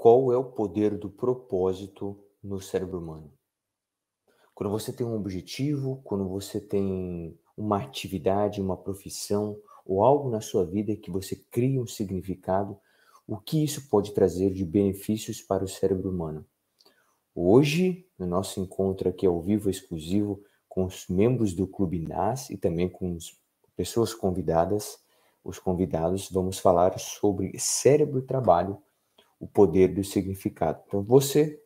qual é o poder do propósito no cérebro humano. Quando você tem um objetivo, quando você tem uma atividade, uma profissão ou algo na sua vida que você cria um significado, o que isso pode trazer de benefícios para o cérebro humano? Hoje, no nosso encontro aqui ao vivo exclusivo com os membros do Clube NAS e também com as pessoas convidadas, os convidados, vamos falar sobre cérebro e trabalho o poder do significado. Então, você,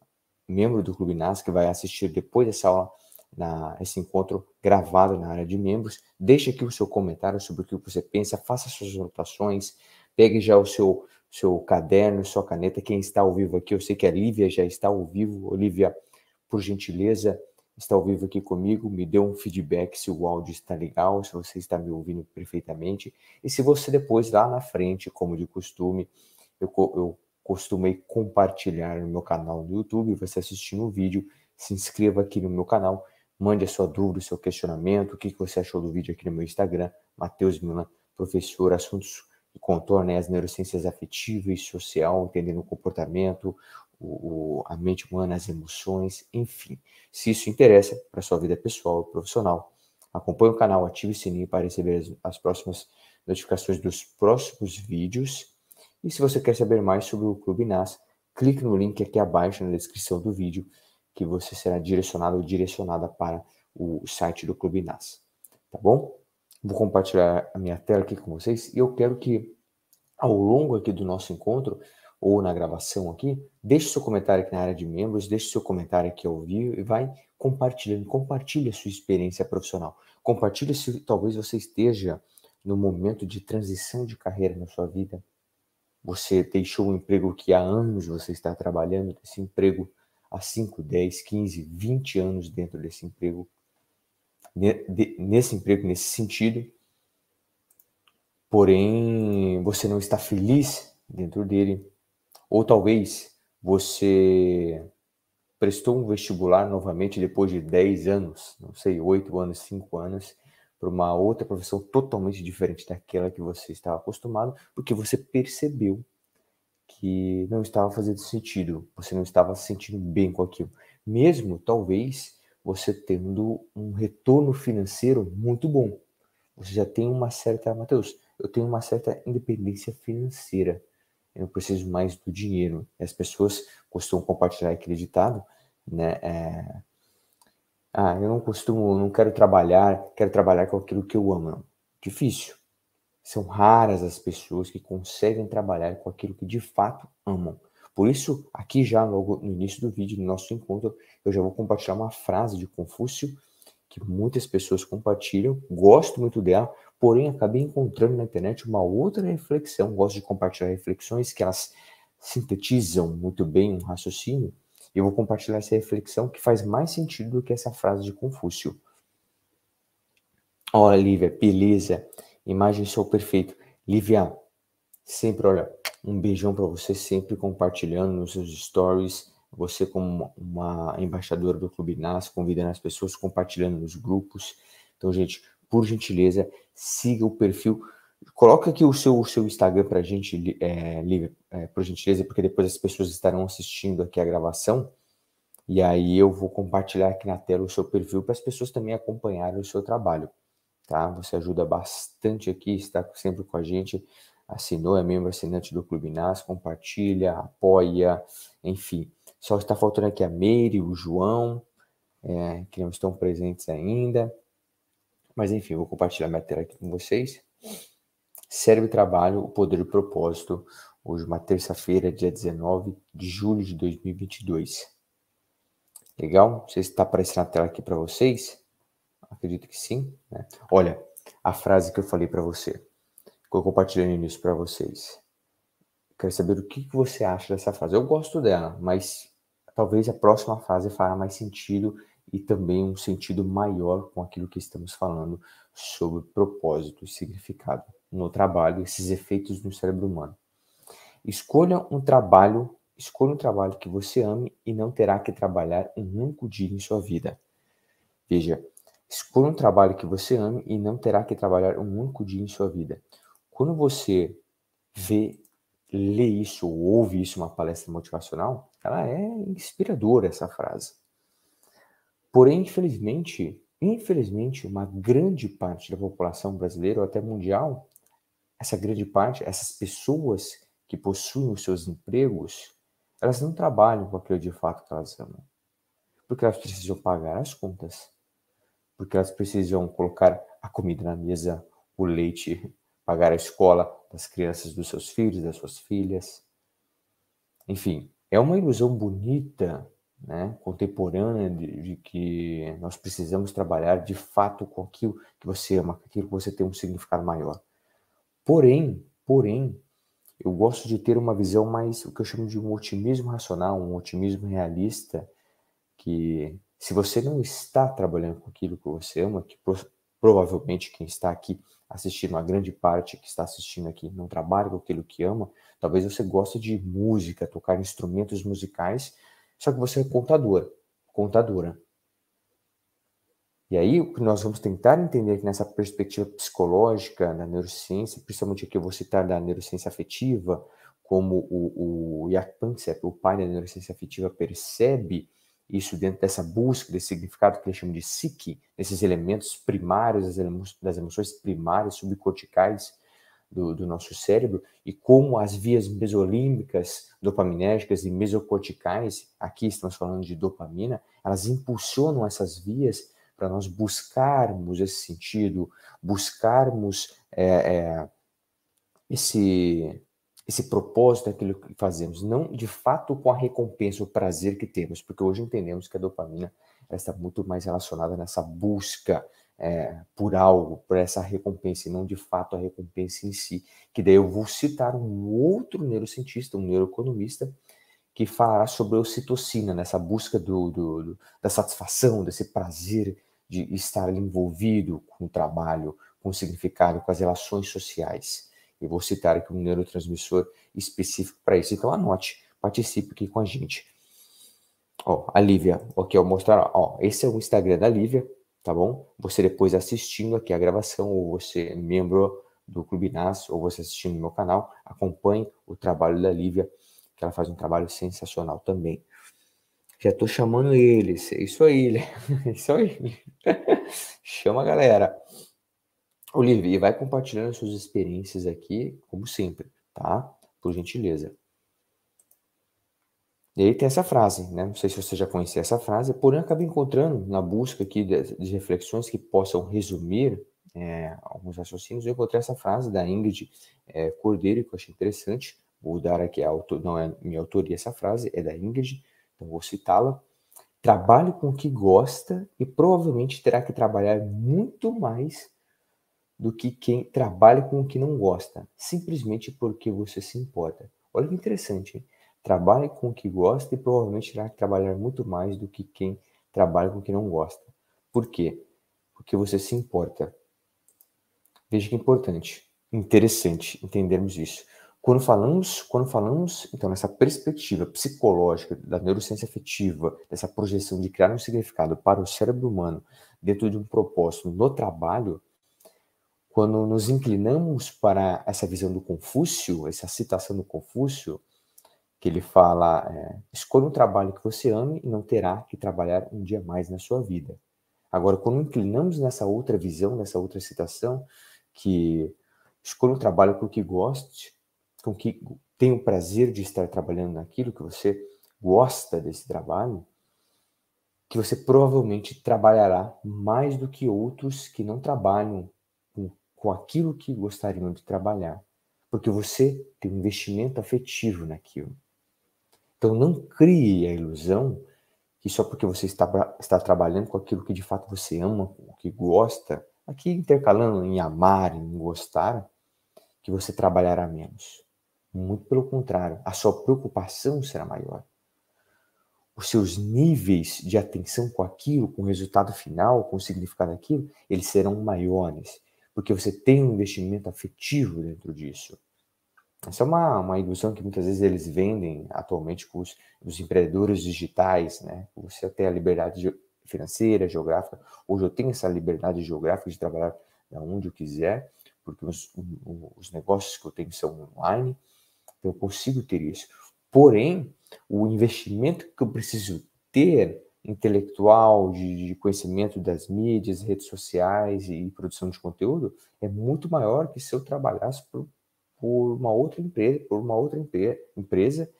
membro do Clube NAS, que vai assistir depois dessa aula, na, esse encontro gravado na área de membros, deixe aqui o seu comentário sobre o que você pensa, faça suas anotações, pegue já o seu, seu caderno, sua caneta. Quem está ao vivo aqui, eu sei que a Lívia já está ao vivo. Olivia, por gentileza, está ao vivo aqui comigo, me dê um feedback se o áudio está legal, se você está me ouvindo perfeitamente. E se você depois, lá na frente, como de costume, eu, eu costumei compartilhar no meu canal do YouTube. Você assistindo o vídeo, se inscreva aqui no meu canal, mande a sua dúvida, o seu questionamento, o que, você achou do vídeo aqui no meu Instagram, Matheus Milan, professor, assuntos que contornam né, as neurociências afetiva e social, entendendo o comportamento, o, a mente humana, as emoções, enfim. Se isso interessa para sua vida pessoal e profissional, acompanhe o canal, ative o sininho para receber as, as próximas notificações dos próximos vídeos e se você quer saber mais sobre o Clube NAS, clique no link aqui abaixo na descrição do vídeo, que você será direcionado ou direcionada para o site do Clube NAS. Tá bom? Vou compartilhar a minha tela aqui com vocês e eu quero que ao longo aqui do nosso encontro ou na gravação aqui, deixe seu comentário aqui na área de membros, deixe seu comentário aqui ao vivo e vai compartilhando, compartilhe a sua experiência profissional. Compartilhe se talvez você esteja no momento de transição de carreira na sua vida, você deixou um emprego que há anos você está trabalhando, esse emprego há 5, 10, 15, 20 anos dentro desse emprego, nesse emprego, nesse sentido, porém você não está feliz dentro dele, ou talvez você prestou um vestibular novamente depois de 10 anos, não sei, 8 anos, 5 anos, para uma outra profissão totalmente diferente daquela que você estava acostumado, porque você percebeu que não estava fazendo sentido, você não estava se sentindo bem com aquilo. Mesmo talvez você tendo um retorno financeiro muito bom. Você já tem uma certa, Matheus, eu tenho uma certa independência financeira. Eu não preciso mais do dinheiro. as pessoas costumam compartilhar aquele ditado, né? É, ah, eu não costumo, não quero trabalhar, quero trabalhar com aquilo que eu amo. Não. Difícil. São raras as pessoas que conseguem trabalhar com aquilo que de fato amam. Por isso, aqui já logo no início do vídeo, no nosso encontro, eu já vou compartilhar uma frase de Confúcio que muitas pessoas compartilham, gosto muito dela, porém acabei encontrando na internet uma outra reflexão. Gosto de compartilhar reflexões que elas sintetizam muito bem um raciocínio eu vou compartilhar essa reflexão que faz mais sentido do que essa frase de Confúcio. Olha, Lívia, beleza. Imagem sou perfeito. Lívia, sempre, olha, um beijão para você, sempre compartilhando nos seus stories. Você, como uma embaixadora do Clube Nas, convidando as pessoas, compartilhando nos grupos. Então, gente, por gentileza, siga o perfil Coloca aqui o seu, o seu Instagram para a gente, é, liga, é, por gentileza, porque depois as pessoas estarão assistindo aqui a gravação. E aí eu vou compartilhar aqui na tela o seu perfil para as pessoas também acompanharem o seu trabalho, tá? Você ajuda bastante aqui, está sempre com a gente, assinou, é membro assinante do Clube Nas, compartilha, apoia, enfim. Só está faltando aqui a Meire, o João, é, que não estão presentes ainda. Mas enfim, eu vou compartilhar minha tela aqui com vocês. Cérebro e Trabalho, o Poder o Propósito, hoje uma terça-feira, dia 19 de julho de 2022. Legal? Não sei se está aparecendo na tela aqui para vocês. Acredito que sim. Né? Olha, a frase que eu falei para você, que eu compartilhei no início para vocês. Quero saber o que, que você acha dessa frase. Eu gosto dela, mas talvez a próxima frase fará mais sentido e também um sentido maior com aquilo que estamos falando sobre propósito e significado no trabalho, esses efeitos no cérebro humano. Escolha um trabalho, escolha um trabalho que você ame e não terá que trabalhar um único dia em sua vida. Veja, escolha um trabalho que você ame e não terá que trabalhar um único dia em sua vida. Quando você vê, lê isso ou ouve isso uma palestra motivacional, ela é inspiradora essa frase. Porém, infelizmente, infelizmente, uma grande parte da população brasileira ou até mundial essa grande parte, essas pessoas que possuem os seus empregos, elas não trabalham com aquilo de fato que elas amam. Porque elas precisam pagar as contas. Porque elas precisam colocar a comida na mesa, o leite, pagar a escola das crianças dos seus filhos, das suas filhas. Enfim, é uma ilusão bonita, né, contemporânea, de, de que nós precisamos trabalhar de fato com aquilo que você ama, com aquilo que você tem um significado maior. Porém, porém, eu gosto de ter uma visão mais, o que eu chamo de um otimismo racional, um otimismo realista, que se você não está trabalhando com aquilo que você ama, que provavelmente quem está aqui assistindo, a grande parte que está assistindo aqui não trabalha com aquilo que ama, talvez você goste de música, tocar instrumentos musicais, só que você é contadora, contadora. E aí, o que nós vamos tentar entender aqui nessa perspectiva psicológica da neurociência, principalmente aqui eu vou citar da neurociência afetiva, como o, o Jack Panksepp, o pai da neurociência afetiva, percebe isso dentro dessa busca desse significado que ele chama de psique, esses elementos primários, das emoções primárias, subcorticais do, do nosso cérebro, e como as vias mesolímbicas, dopaminérgicas e mesocorticais, aqui estamos falando de dopamina, elas impulsionam essas vias para nós buscarmos esse sentido, buscarmos é, é, esse, esse propósito daquilo que fazemos, não de fato com a recompensa, o prazer que temos, porque hoje entendemos que a dopamina está muito mais relacionada nessa busca é, por algo, por essa recompensa, e não de fato a recompensa em si. Que daí eu vou citar um outro neurocientista, um neuroeconomista, que falará sobre a ocitocina, nessa né, busca do, do, do, da satisfação, desse prazer de estar envolvido com o trabalho, com o significado, com as relações sociais. Eu vou citar aqui um neurotransmissor específico para isso. Então anote, participe aqui com a gente. Ó, a Lívia, ok, eu mostrar, ó, esse é o Instagram da Lívia, tá bom? Você depois assistindo aqui a gravação, ou você é membro do Clube Nas, ou você assistindo no meu canal, acompanhe o trabalho da Lívia que ela faz um trabalho sensacional também. Já tô chamando eles. Isso aí, isso aí. Chama a galera. Olivia, vai compartilhando suas experiências aqui, como sempre, tá? Por gentileza. E aí tem essa frase, né? Não sei se você já conhecia essa frase, porém acabei encontrando na busca aqui de, de reflexões que possam resumir é, alguns raciocínios, eu encontrei essa frase da Ingrid é, Cordeiro, que eu achei interessante, Vou dar aqui, é a autor, não é minha autoria essa frase, é da Ingrid, então vou citá-la. Trabalhe com o que gosta e provavelmente terá que trabalhar muito mais do que quem trabalha com o que não gosta, simplesmente porque você se importa. Olha que interessante. Hein? Trabalhe com o que gosta e provavelmente terá que trabalhar muito mais do que quem trabalha com o que não gosta. Por quê? Porque você se importa. Veja que importante, interessante entendermos isso. Quando falamos, quando falamos, então, nessa perspectiva psicológica da neurociência afetiva, dessa projeção de criar um significado para o cérebro humano dentro de um propósito no trabalho, quando nos inclinamos para essa visão do Confúcio, essa citação do Confúcio, que ele fala: é, escolha um trabalho que você ame e não terá que trabalhar um dia mais na sua vida. Agora, quando inclinamos nessa outra visão, nessa outra citação, que escolha um trabalho por que goste com que tem o prazer de estar trabalhando naquilo, que você gosta desse trabalho, que você provavelmente trabalhará mais do que outros que não trabalham com, com aquilo que gostariam de trabalhar, porque você tem um investimento afetivo naquilo. Então não crie a ilusão que só porque você está, está trabalhando com aquilo que de fato você ama, o que gosta, aqui intercalando em amar, em gostar, que você trabalhará menos. Muito pelo contrário, a sua preocupação será maior. Os seus níveis de atenção com aquilo, com o resultado final, com o significado daquilo, eles serão maiores, porque você tem um investimento afetivo dentro disso. Essa é uma, uma ilusão que muitas vezes eles vendem atualmente com os, os empreendedores digitais, né? Você tem a liberdade financeira, geográfica. Hoje eu tenho essa liberdade geográfica de trabalhar onde eu quiser, porque os, os negócios que eu tenho são online eu consigo ter isso. Porém, o investimento que eu preciso ter intelectual, de, de, conhecimento das mídias, redes sociais e produção de conteúdo é muito maior que se eu trabalhasse por, por uma outra empresa, por uma outra empresa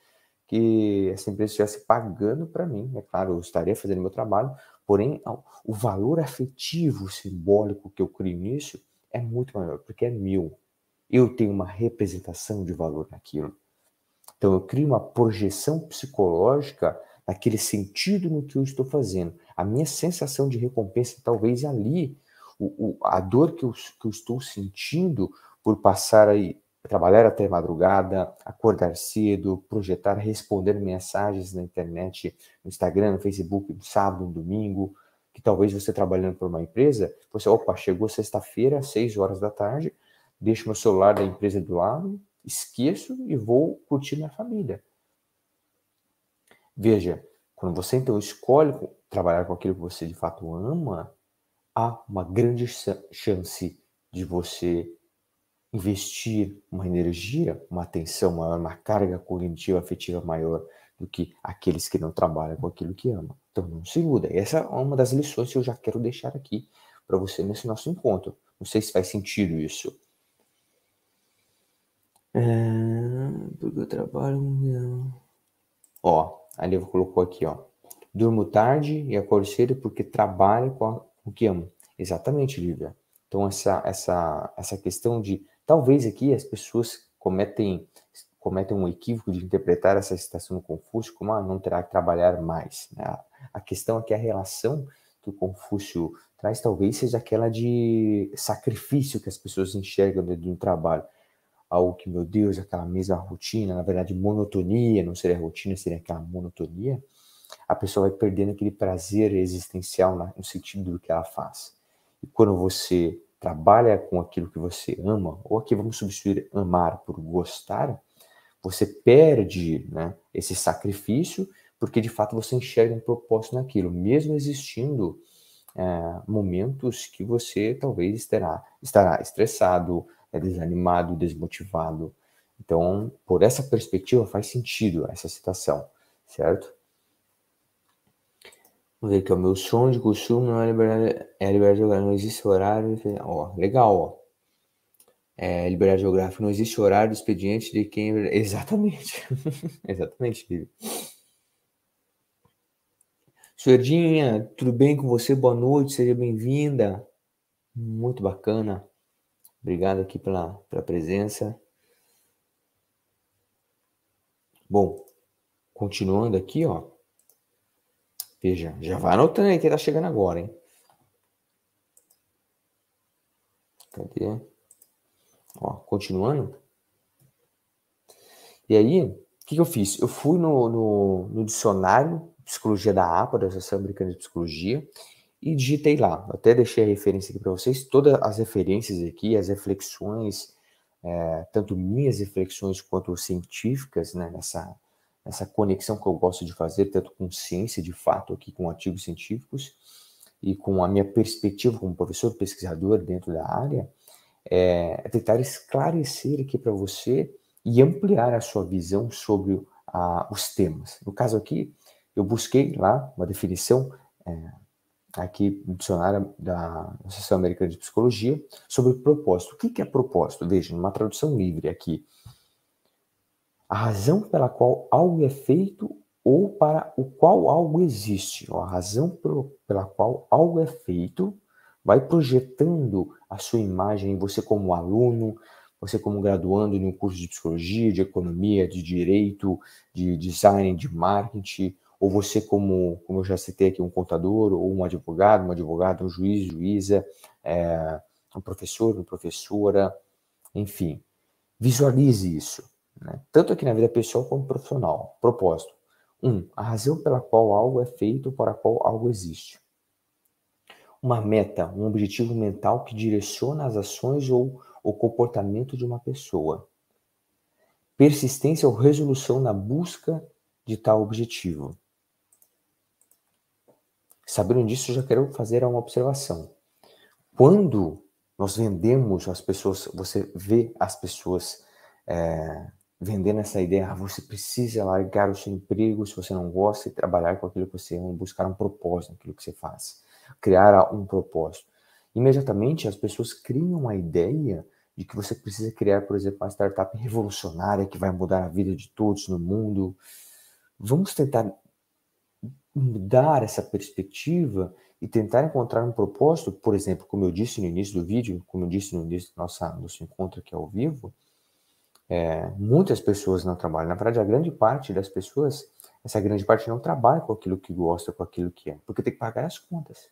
que essa empresa estivesse pagando para mim. É claro, eu estaria fazendo meu trabalho, porém o valor afetivo, simbólico que eu crio nisso é muito maior, porque é meu, eu tenho uma representação de valor naquilo. Então eu crio uma projeção psicológica naquele sentido no que eu estou fazendo. A minha sensação de recompensa talvez é ali, o, o, a dor que eu, que eu estou sentindo por passar aí trabalhar até madrugada, acordar cedo, projetar, responder mensagens na internet, no Instagram, no Facebook, no sábado, no domingo, que talvez você trabalhando para uma empresa, você, opa, chegou sexta-feira, às seis horas da tarde, deixo meu celular da empresa do lado, esqueço e vou curtir minha família. Veja, quando você então escolhe trabalhar com aquilo que você de fato ama, há uma grande chance de você investir uma energia, uma atenção maior, uma carga cognitiva afetiva maior do que aqueles que não trabalham com aquilo que ama. Então não se muda. Essa é uma das lições que eu já quero deixar aqui para você nesse nosso encontro. Não sei se faz sentido isso. Ah, porque eu trabalho. Não. Ó, a Liva colocou aqui, ó. Durmo tarde e acordo cedo porque trabalho com o que amo. Exatamente, Lívia. Então, essa, essa, essa questão de. Talvez aqui as pessoas cometem, cometem um equívoco de interpretar essa citação do Confúcio como ah, não terá que trabalhar mais. Né? A questão é que a relação que o Confúcio traz talvez seja aquela de sacrifício que as pessoas enxergam dentro do trabalho algo que, meu Deus, aquela mesma rotina, na verdade, monotonia, não seria rotina, seria aquela monotonia, a pessoa vai perdendo aquele prazer existencial né, no sentido do que ela faz. E quando você trabalha com aquilo que você ama, ou aqui vamos substituir amar por gostar, você perde né, esse sacrifício, porque de fato você enxerga um propósito naquilo, mesmo existindo é, momentos que você talvez estará, estará estressado, é desanimado, desmotivado. Então, por essa perspectiva, faz sentido essa citação, certo? Vamos ver aqui, o meu som de costume não é liberdade, é liberdade geográfica, não existe horário. Ó, legal, ó. É, liberdade geográfica, não existe horário expediente de quem. Exatamente. Exatamente, Lívia. Suerdinha, tudo bem com você? Boa noite, seja bem-vinda. Muito bacana. Obrigado aqui pela, pela presença. Bom, continuando aqui, ó. Veja, já vai anotando aí que tá chegando agora, hein? Cadê? Ó, continuando. E aí, o que, que, eu fiz? Eu fui no, no, no dicionário Psicologia da APA, da Associação Americana de Psicologia, e digitei lá. Até deixei a referência aqui para vocês. Todas as referências aqui, as reflexões, é, tanto minhas reflexões quanto científicas, né, nessa, nessa conexão que eu gosto de fazer, tanto com ciência de fato, aqui com artigos científicos, e com a minha perspectiva como professor pesquisador dentro da área, é, é tentar esclarecer aqui para você e ampliar a sua visão sobre a, os temas. No caso aqui, eu busquei lá uma definição. É, Tá aqui no dicionário da Associação Americana de Psicologia, sobre propósito. O que é propósito? Veja, numa tradução livre aqui. A razão pela qual algo é feito ou para o qual algo existe. A razão pela qual algo é feito vai projetando a sua imagem você como aluno, você como graduando em um curso de psicologia, de economia, de direito, de design, de marketing, ou você como, como eu já citei aqui, um contador, ou um advogado, uma advogada, um juiz, juíza, é, um professor, uma professora, enfim. Visualize isso, né? tanto aqui na vida pessoal como profissional. Propósito. Um, a razão pela qual algo é feito, para a qual algo existe. Uma meta, um objetivo mental que direciona as ações ou o comportamento de uma pessoa. Persistência ou resolução na busca de tal objetivo. Sabendo disso, já quero fazer uma observação. Quando nós vendemos as pessoas, você vê as pessoas é, vendendo essa ideia, ah, você precisa largar o seu emprego se você não gosta e trabalhar com aquilo que você ama, buscar um propósito naquilo que você faz, criar um propósito. Imediatamente as pessoas criam a ideia de que você precisa criar, por exemplo, uma startup revolucionária que vai mudar a vida de todos no mundo. Vamos tentar mudar essa perspectiva e tentar encontrar um propósito, por exemplo, como eu disse no início do vídeo, como eu disse no início do nosso, nosso encontro aqui ao vivo, é, muitas pessoas não trabalham. Na verdade, a grande parte das pessoas, essa grande parte não trabalha com aquilo que gosta, com aquilo que é, porque tem que pagar as contas.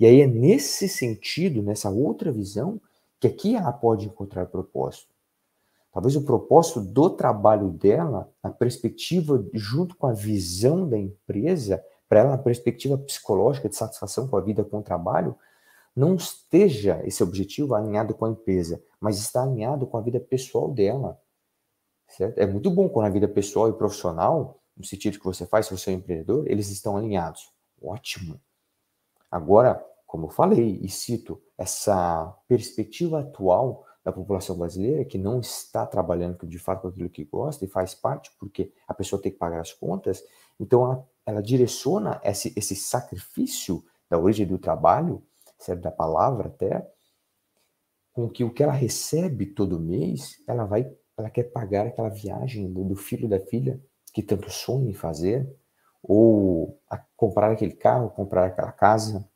E aí é nesse sentido, nessa outra visão, que aqui ela pode encontrar propósito. Talvez o propósito do trabalho dela, a perspectiva junto com a visão da empresa, para ela, na perspectiva psicológica de satisfação com a vida, com o trabalho, não esteja esse objetivo alinhado com a empresa, mas está alinhado com a vida pessoal dela. Certo? É muito bom quando a vida pessoal e profissional, no sentido que você faz, se você é um empreendedor, eles estão alinhados. Ótimo. Agora, como eu falei e cito, essa perspectiva atual da população brasileira que não está trabalhando de fato com aquilo que gosta e faz parte porque a pessoa tem que pagar as contas, então ela ela direciona esse, esse sacrifício da origem do trabalho, serve da palavra até, com que o que ela recebe todo mês, ela vai, ela quer pagar aquela viagem do, do filho da filha que tanto sonha em fazer, ou comprar aquele carro, comprar aquela casa.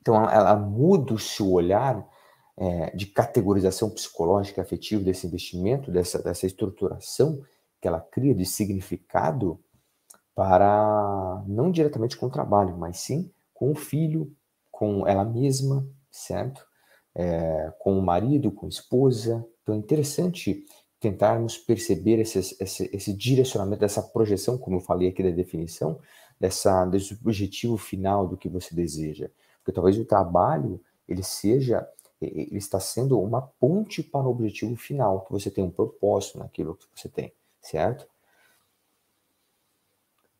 Então ela, ela muda o seu olhar é, de categorização psicológica afetiva desse investimento, dessa, dessa estruturação que ela cria de significado para não diretamente com o trabalho, mas sim com o filho, com ela mesma, certo? É, com o marido, com a esposa. Então é interessante tentarmos perceber esse, esse, esse direcionamento, dessa projeção, como eu falei aqui da definição, dessa, desse objetivo final do que você deseja. Porque talvez o trabalho, ele seja, ele está sendo uma ponte para o objetivo final, que você tem um propósito naquilo que você tem, certo?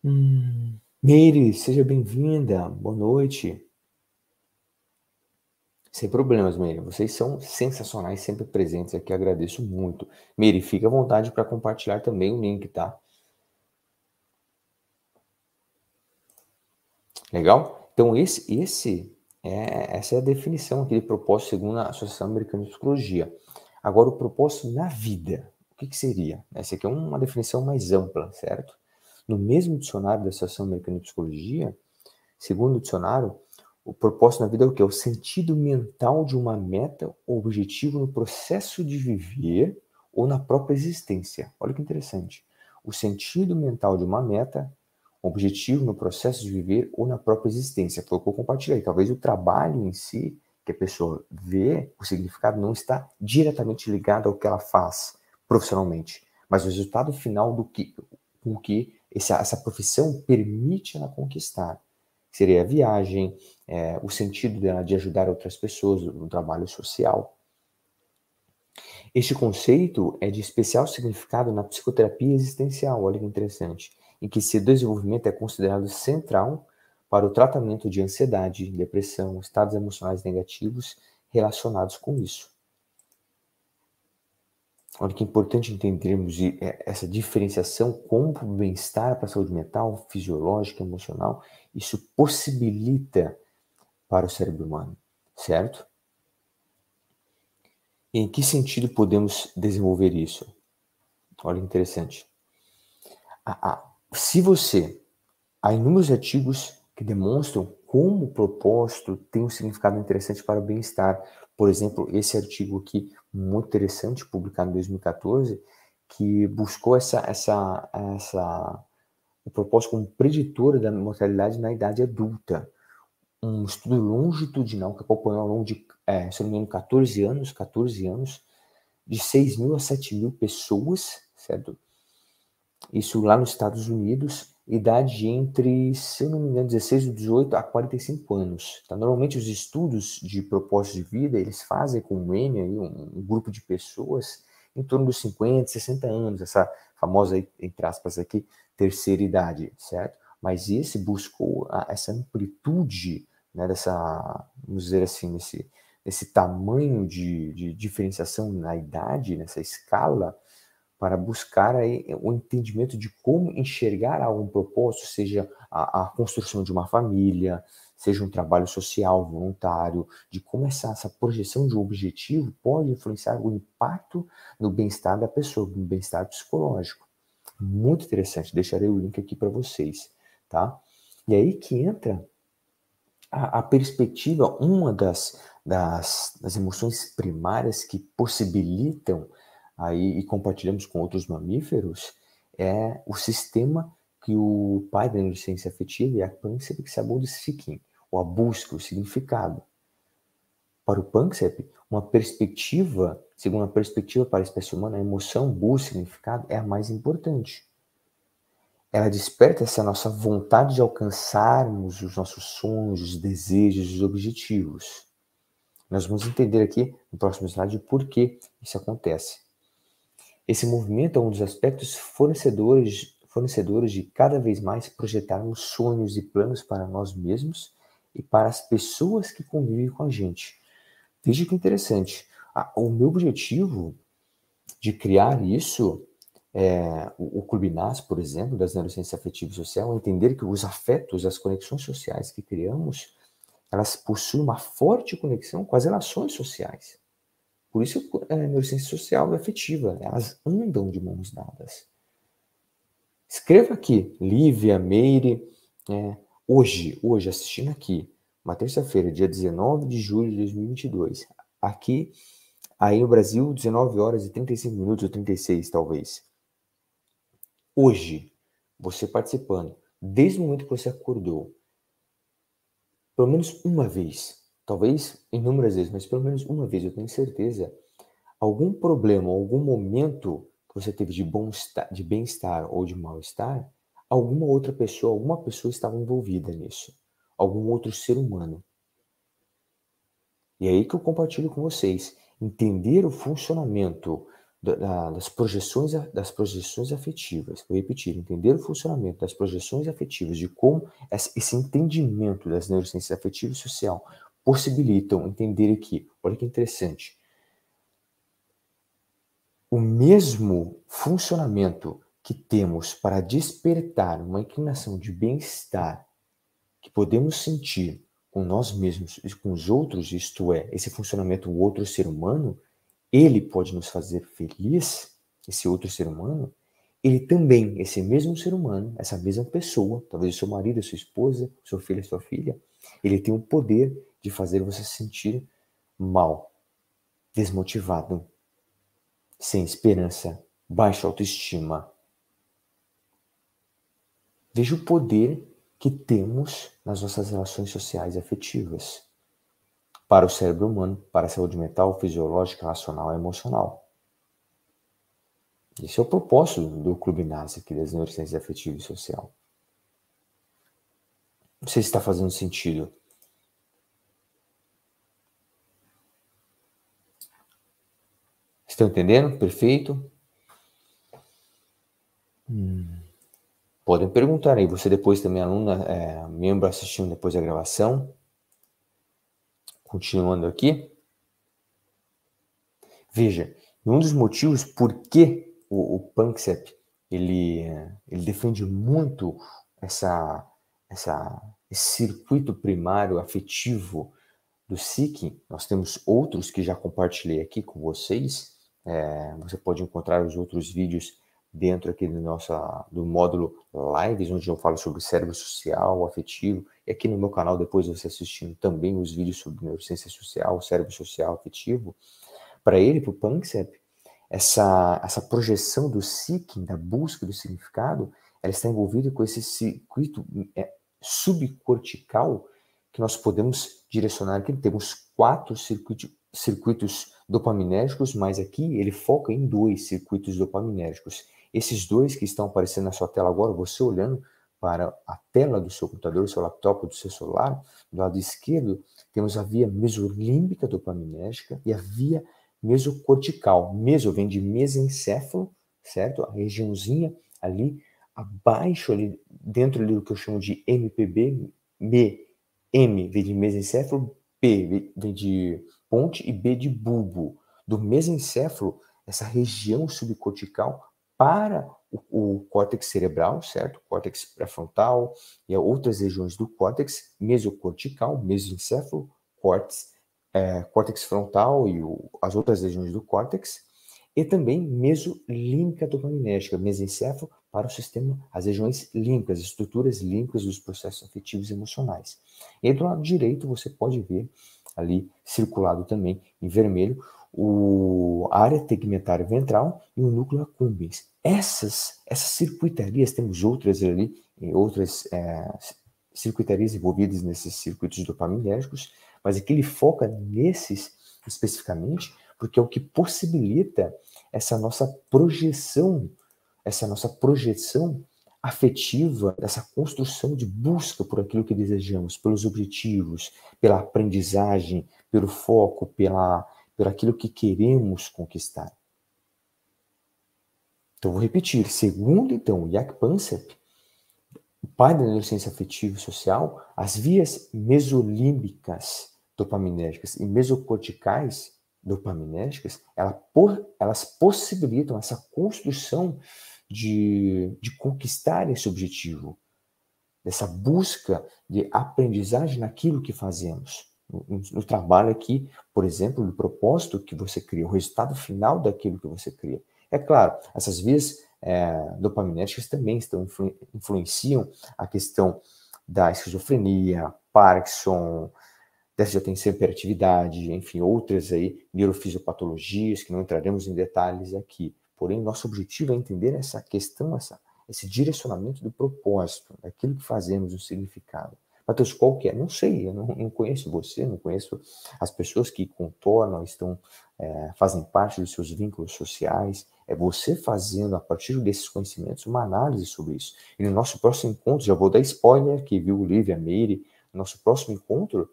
Hum, Meire, seja bem-vinda. Boa noite. Sem problemas, Meire. Vocês são sensacionais, sempre presentes aqui. Agradeço muito. Meire, fica à vontade para compartilhar também o link, tá? Legal? Então, esse, esse é, essa é a definição aqui de propósito segundo a Associação Americana de Psicologia. Agora, o propósito na vida, o que, que seria? Essa aqui é uma definição mais ampla, certo? No mesmo dicionário da Associação Americana de Psicologia, segundo o dicionário, o propósito na vida é o que? É o sentido mental de uma meta ou objetivo no processo de viver ou na própria existência. Olha que interessante. O sentido mental de uma meta, objetivo no processo de viver ou na própria existência. Foi o que eu compartilhei. Talvez o trabalho em si, que a pessoa vê, o significado não está diretamente ligado ao que ela faz profissionalmente, mas o resultado final do que, com que essa, essa profissão permite ela conquistar. Seria a viagem, é, o sentido dela de ajudar outras pessoas, no trabalho social. Este conceito é de especial significado na psicoterapia existencial, olha que interessante, em que seu desenvolvimento é considerado central para o tratamento de ansiedade, depressão, estados emocionais negativos relacionados com isso. Olha que é importante entendermos é, essa diferenciação como o bem-estar para a saúde mental, fisiológica, emocional, isso possibilita para o cérebro humano, certo? Em que sentido podemos desenvolver isso? Olha interessante. Ah, ah, se você há inúmeros artigos que demonstram como o propósito tem um significado interessante para o bem-estar. Por exemplo, esse artigo aqui muito interessante, publicado em 2014, que buscou essa, essa, essa o propósito como preditora da mortalidade na idade adulta. Um estudo longitudinal que acompanhou ao longo de, é, se não me engano, 14 anos, 14 anos, de 6 mil a 7 mil pessoas, certo? Isso lá nos Estados Unidos, idade entre, se eu não me engano, 16 ou 18 a 45 anos. Tá? Normalmente os estudos de propósito de vida, eles fazem com o N, aí, um, um, grupo de pessoas em torno dos 50, 60 anos, essa famosa, entre aspas aqui, terceira idade, certo? Mas esse buscou a, essa amplitude, né, dessa, vamos dizer assim, esse, esse tamanho de, de diferenciação na idade, nessa escala, para buscar aí o entendimento de como enxergar algum propósito, seja a, a, construção de uma família, seja um trabalho social, voluntário, de como essa, essa projeção de um objetivo pode influenciar o impacto no bem-estar da pessoa, no bem-estar psicológico. Muito interessante, deixarei o link aqui para vocês, tá? E aí que entra a, a perspectiva, uma das, das, das emoções primárias que possibilitam aí e compartilhamos com outros mamíferos é o sistema que o pai da neurociência afetiva e a que se abodifiquem, ou a busca, o significado. Para o Panksepp, uma perspectiva, segundo a perspectiva para a espécie humana, a emoção, busca, significado é a mais importante. Ela desperta essa nossa vontade de alcançarmos os nossos sonhos, os desejos, os objetivos. Nós vamos entender aqui no próximo slide por que isso acontece. Esse movimento é um dos aspectos fornecedores, fornecedores de cada vez mais projetarmos sonhos e planos para nós mesmos e para as pessoas que convivem com a gente. Veja que interessante. Ah, o meu objetivo de criar isso, é, o, o Clube NAS, por exemplo, das neurociências Afetivas e social, é entender que os afetos, as conexões sociais que criamos, elas possuem uma forte conexão com as relações sociais. Por isso, a é, neurociência social é afetiva, né? elas andam de mãos dadas. Escreva aqui, Lívia, Meire, é, hoje, hoje, assistindo aqui, uma terça-feira, dia 19 de julho de 2022, aqui, aí no Brasil, 19 horas e 35 minutos, ou 36 talvez. Hoje, você participando, desde o momento que você acordou, pelo menos uma vez, talvez inúmeras vezes, mas pelo menos uma vez, eu tenho certeza, algum problema, algum momento que você teve de, bom de bem-estar ou de mal-estar, alguma outra pessoa, alguma pessoa estava envolvida nisso, algum outro ser humano. E é aí que eu compartilho com vocês, entender o funcionamento das projeções das projeções afetivas. Vou repetir, entender o funcionamento das projeções afetivas, de como esse entendimento das neurociências afetivas e social possibilitam entender aqui, olha que interessante, o mesmo funcionamento que temos para despertar uma inclinação de bem-estar que podemos sentir com nós mesmos e com os outros, isto é, esse funcionamento, o outro ser humano, ele pode nos fazer feliz, esse outro ser humano, ele também, esse mesmo ser humano, essa mesma pessoa, talvez o seu marido, a sua esposa, o seu filho, a sua filha, ele tem o poder de fazer você se sentir mal, desmotivado, sem esperança, baixa autoestima. Veja o poder que temos nas nossas relações sociais e afetivas para o cérebro humano, para a saúde mental, fisiológica, racional e emocional. Esse é o propósito do Clube NASA, que das neurociências Afetivas e social. Não sei se está fazendo sentido. Estão entendendo? Perfeito? Hum. Podem perguntar aí. Você depois também, aluna, é, membro assistindo depois da gravação. Continuando aqui. Veja, um dos motivos por que o, o Panksepp, ele, ele defende muito essa, essa, esse circuito primário afetivo do SIC, nós temos outros que já compartilhei aqui com vocês, é, você pode encontrar os outros vídeos dentro aqui do, nosso do módulo Lives, onde eu falo sobre cérebro social, afetivo. E aqui no meu canal, depois você assistindo também os vídeos sobre neurociência social, cérebro social, afetivo. Para ele, para o Panksepp, essa, essa projeção do seeking, da busca do significado, ela está envolvida com esse circuito é, subcortical que nós podemos direcionar aqui. Temos quatro circuito, circuitos dopaminérgicos, mas aqui ele foca em dois circuitos dopaminérgicos. Esses dois que estão aparecendo na sua tela agora, você olhando para a tela do seu computador, do seu laptop, do seu celular, do lado esquerdo, temos a via mesolímbica dopaminérgica e a via mesocortical. Meso vem de mesencéfalo, certo? A regiãozinha ali abaixo ali dentro ali do que eu chamo de MPB, M, M vem de mesencéfalo, P vem de ponte e B de bulbo. Do mesencéfalo, essa região subcortical para o, o córtex cerebral, certo? Córtex pré-frontal e outras regiões do córtex mesocortical, mesencéfalo, córtex, é, córtex frontal e o, as outras regiões do córtex, e também mesolímbica dopaminética, mesencéfalo, para o sistema, as regiões limpas as estruturas limpas dos processos afetivos e emocionais. E aí, do lado direito você pode ver ali circulado também em vermelho o a área tegmentária ventral e o núcleo accumbens. Essas essas circuitarias temos outras ali, outras é, circuitarias envolvidas nesses circuitos dopaminérgicos, mas aqui ele foca é nesses especificamente porque é o que possibilita essa nossa projeção essa nossa projeção afetiva, dessa construção de busca por aquilo que desejamos, pelos objetivos, pela aprendizagem, pelo foco, pela, pelo aquilo que queremos conquistar. Então, vou repetir. Segundo, então, Jack Pansep, o pai da neurociência afetiva e social, as vias mesolímbicas dopaminérgicas e mesocorticais dopaminérgicas, elas possibilitam essa construção de, de conquistar esse objetivo, dessa busca de aprendizagem naquilo que fazemos. No, no trabalho aqui, por exemplo, do propósito que você cria, o resultado final daquilo que você cria. É claro, essas vias é, dopaminéticas também estão, influ, influenciam a questão da esquizofrenia, Parkinson, déficit de atenção e hiperatividade, enfim, outras aí, neurofisiopatologias, que não entraremos em detalhes aqui. Porém, nosso objetivo é entender essa questão, essa, esse direcionamento do propósito, daquilo que fazemos, o significado. Matheus, qual que é? Não sei, eu não, não, conheço você, não conheço as pessoas que contornam, estão, é, fazem parte dos seus vínculos sociais. É você fazendo, a partir desses conhecimentos, uma análise sobre isso. E no nosso próximo encontro, já vou dar spoiler aqui, viu, Lívia, Meire, no nosso próximo encontro,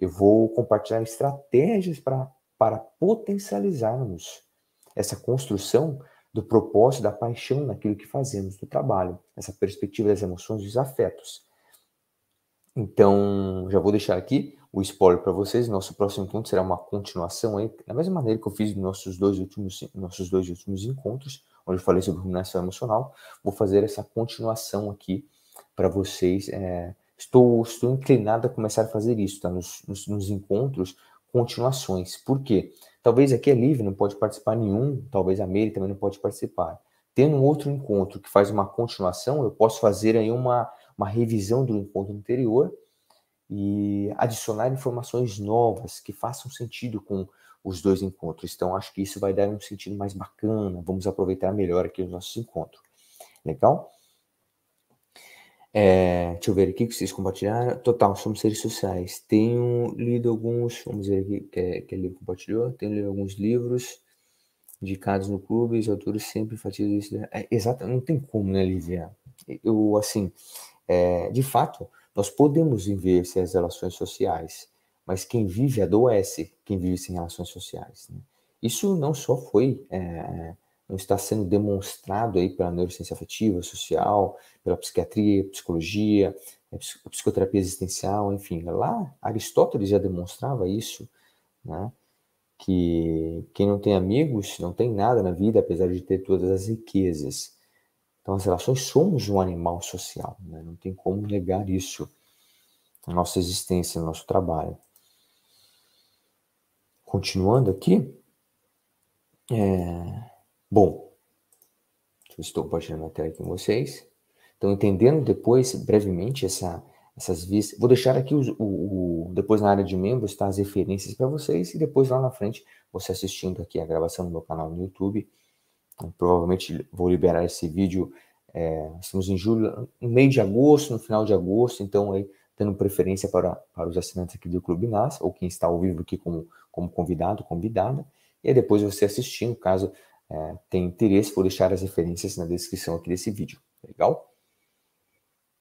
eu vou compartilhar estratégias pra, para potencializarmos essa construção do propósito, da paixão naquilo que fazemos, do trabalho, essa perspectiva das emoções, dos afetos. Então, já vou deixar aqui o spoiler para vocês. Nosso próximo encontro será uma continuação aí, da mesma maneira que eu fiz nos nossos dois últimos, nossos dois últimos encontros, onde eu falei sobre ruminação emocional. Vou fazer essa continuação aqui para vocês. É, estou, estou inclinado a começar a fazer isso, tá? Nos, nos, nos encontros, continuações. Por quê? Talvez aqui a Liv não pode participar nenhum, talvez a Mary também não pode participar. Tendo um outro encontro que faz uma continuação, eu posso fazer aí uma, uma revisão do encontro anterior e adicionar informações novas que façam sentido com os dois encontros. Então, acho que isso vai dar um sentido mais bacana, vamos aproveitar melhor aqui o nosso encontro. Legal? É, deixa eu ver aqui que vocês compartilharam. Total, somos seres sociais. Tenho lido alguns, vamos ver aqui que, é, que ele é compartilhou. Tenho lido alguns livros indicados no clube. Os autores sempre enfatizam isso. Né? É, exato, não tem como, né, Lívia? Eu, assim, é, de fato, nós podemos viver as relações sociais, mas quem vive adoece, é quem vive sem relações sociais. Né? Isso não só foi. É, não está sendo demonstrado aí pela neurociência afetiva, social, pela psiquiatria, psicologia, é, psicoterapia existencial, enfim. Lá, Aristóteles já demonstrava isso, né? que quem não tem amigos não tem nada na vida, apesar de ter todas as riquezas. Então, as relações somos um animal social, né? não tem como negar isso na nossa existência, no nosso trabalho. Continuando aqui, é, Bom, estou compartilhando a tela aqui com vocês. Então, entendendo depois, brevemente, essa, essas vistas. Vou deixar aqui os, o, o, depois na área de membros tá, as referências para vocês e depois lá na frente, você assistindo aqui a gravação do meu canal no YouTube. Então, provavelmente vou liberar esse vídeo. É, estamos em julho, no meio de agosto, no final de agosto, então aí dando preferência para, para os assinantes aqui do Clube NAS, ou quem está ao vivo aqui como, como convidado, convidada, e aí depois você assistindo, caso é, tem interesse, vou deixar as referências na descrição aqui desse vídeo. Legal?